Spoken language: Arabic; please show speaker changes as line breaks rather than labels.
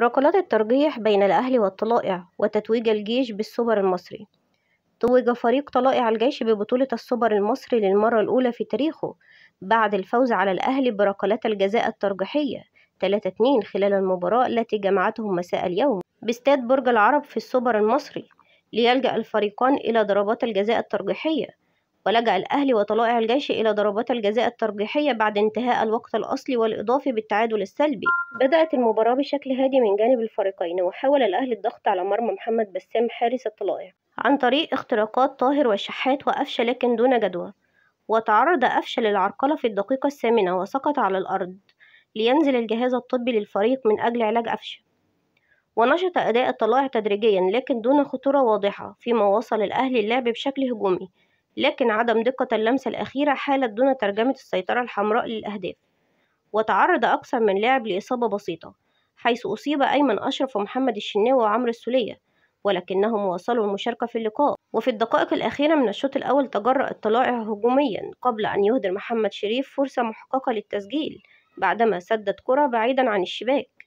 ركلات الترجيح بين الأهلي والطلائع وتتويج الجيش بالسوبر المصري توج فريق طلائع الجيش ببطولة السوبر المصري للمرة الأولى في تاريخه بعد الفوز على الأهلي بركلات الجزاء الترجيحية 3-2 خلال المباراة التي جمعتهم مساء اليوم باستاد برج العرب في السوبر المصري ليلجأ الفريقان إلى ضربات الجزاء الترجيحية ولجأ الأهلي وطلائع الجيش إلى ضربات الجزاء الترجيحية بعد انتهاء الوقت الأصلي والإضافي بالتعادل السلبي بدأت المباراة بشكل هادي من جانب الفريقين وحاول الأهلي الضغط على مرمى محمد بسام حارس الطلائع عن طريق اختراقات طاهر والشحات وقفشة لكن دون جدوى وتعرض قفشة للعرقلة في الدقيقة الثامنة وسقط على الأرض لينزل الجهاز الطبي للفريق من أجل علاج قفشة ونشط أداء الطلائع تدريجيا لكن دون خطورة واضحة فيما وصل الأهلي اللعب بشكل هجومي لكن عدم دقة اللمسة الأخيرة حالت دون ترجمة السيطرة الحمراء للأهداف وتعرض أكثر من لاعب لإصابة بسيطة حيث أصيب أيمن أشرف ومحمد الشناوي وعمرو السولية ولكنهم واصلوا المشاركة في اللقاء وفي الدقائق الأخيرة من الشوط الأول تجرأ الطلائع هجوميا قبل أن يهدر محمد شريف فرصة محققة للتسجيل بعدما سدد كرة بعيدا عن الشباك